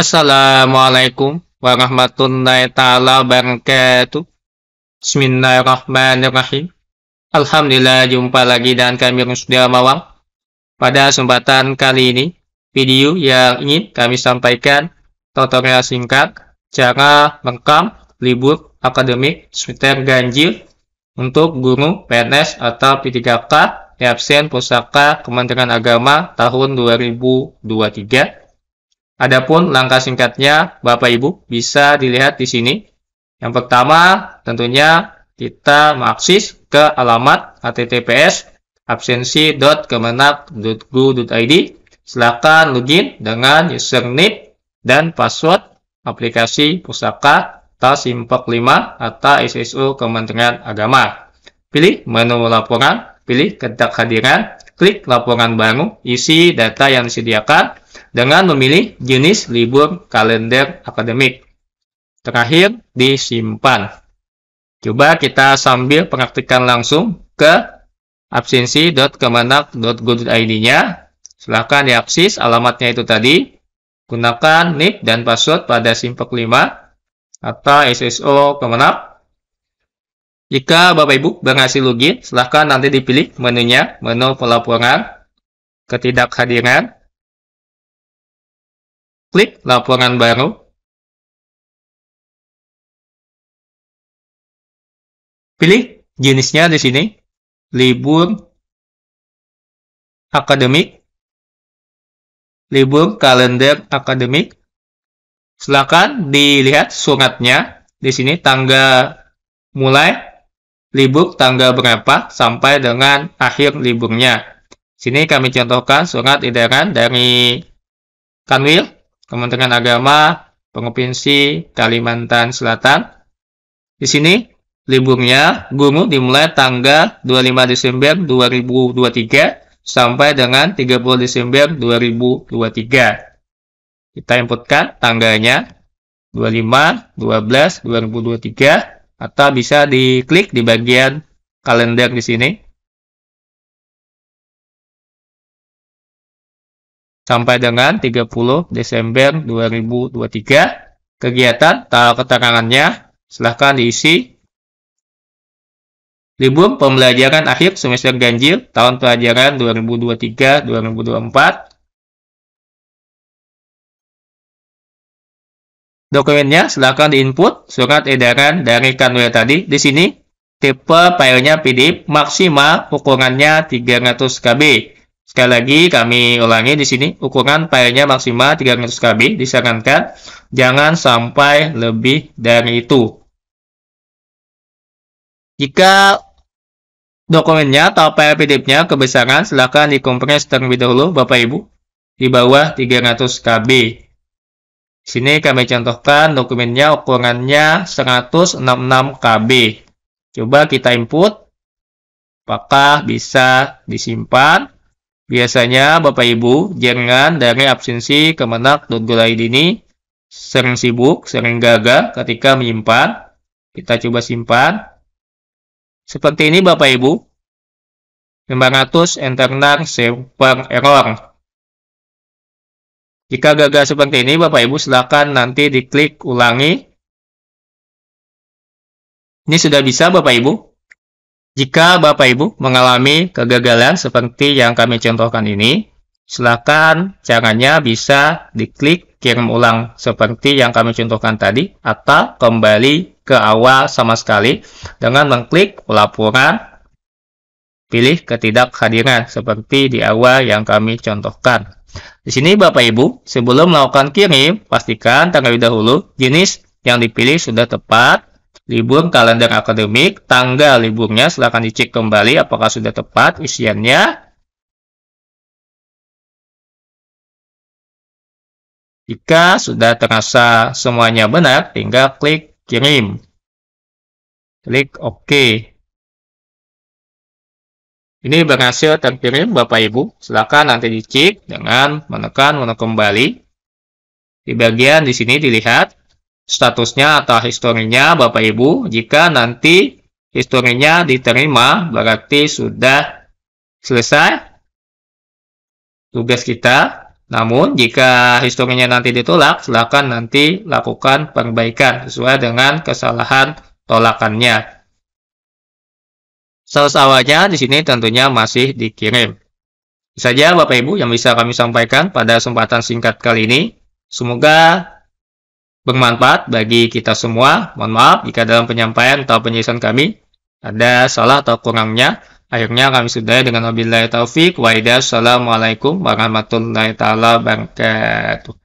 Assalamualaikum warahmatullahi taala wabarakatuh. Bismillahirrahmanirrahim. Alhamdulillah jumpa lagi dan kami sudah mawang. Pada kesempatan kali ini, video yang ingin kami sampaikan tutorial singkat cara merekam libur akademik semester ganjil untuk guru PNS atau P3K di absen pusaka Kementerian Agama tahun 2023 Adapun langkah singkatnya, Bapak Ibu bisa dilihat di sini. Yang pertama, tentunya kita mengakses ke alamat https absensi.kemenak.go.id. Silakan login dengan username dan password aplikasi pusaka TAS simpok 5 atau SSU Kementerian Agama. Pilih menu laporan, pilih ketak hadiran, klik laporan baru, isi data yang disediakan, dengan memilih jenis libur kalender akademik. Terakhir, disimpan. Coba kita sambil praktikkan langsung ke absensi.kemenak.go.id-nya. Silahkan diakses alamatnya itu tadi. Gunakan nick dan password pada simpek 5 atau SSO Kemenak. Jika Bapak Ibu berhasil login, silahkan nanti dipilih menunya, menu pelaporan, ketidakhadiran, Klik Laporan baru Pilih jenisnya di sini, libur akademik, libur kalender akademik. Silakan dilihat suratnya di sini tanggal mulai libur tanggal berapa sampai dengan akhir liburnya. Sini kami contohkan surat edaran dari Kanwil Kementerian Agama Provinsi Kalimantan Selatan. Di sini liburnya guru dimulai tanggal 25 Desember 2023 sampai dengan 30 Desember 2023. Kita inputkan tanggalnya 25 12 2023 atau bisa diklik di bagian kalender di sini. sampai dengan 30 Desember 2023. Kegiatan tahap keterangannya silahkan diisi. Libur pembelajaran akhir semester ganjil tahun pelajaran 2023-2024. Dokumennya silahkan diinput surat edaran dari Kanwil tadi. Di sini tipe filenya PDF maksimal ukurannya 300 KB Sekali lagi kami ulangi di sini, ukuran filenya maksimal 300 KB disarankan jangan sampai lebih dari itu. Jika dokumennya atau file PDF-nya kebesaran, silakan dikompres terlebih dahulu Bapak Ibu di bawah 300 KB. Di sini kami contohkan dokumennya ukurannya 166 KB. Coba kita input apakah bisa disimpan Biasanya, Bapak Ibu, jangan dari absensi kemenak Gulai ini sering sibuk, sering gagal ketika menyimpan. Kita coba simpan. Seperti ini Bapak Ibu. 500 internal server error. Jika gagal seperti ini, Bapak Ibu silakan nanti diklik ulangi. Ini sudah bisa Bapak Ibu. Jika Bapak Ibu mengalami kegagalan seperti yang kami contohkan ini, silakan caranya bisa diklik kirim ulang seperti yang kami contohkan tadi atau kembali ke awal sama sekali dengan mengklik laporan, pilih ketidakhadiran seperti di awal yang kami contohkan. Di sini Bapak Ibu, sebelum melakukan kirim, pastikan terlebih dahulu jenis yang dipilih sudah tepat libur kalender akademik, tanggal liburnya silahkan dicek kembali apakah sudah tepat isiannya. Jika sudah terasa semuanya benar, tinggal klik kirim. Klik OK. Ini berhasil terkirim Bapak Ibu. Silakan nanti dicek dengan menekan menu kembali. Di bagian di sini dilihat statusnya atau historinya Bapak Ibu. Jika nanti historinya diterima, berarti sudah selesai tugas kita. Namun, jika historinya nanti ditolak, silakan nanti lakukan perbaikan sesuai dengan kesalahan tolakannya. Sales awalnya di sini tentunya masih dikirim. saja Bapak Ibu yang bisa kami sampaikan pada kesempatan singkat kali ini. Semoga bermanfaat bagi kita semua. Mohon maaf jika dalam penyampaian atau penjelasan kami ada salah atau kurangnya. Akhirnya kami sudah dengan wabillahi taufik waidah Assalamualaikum warahmatullahi wabarakatuh.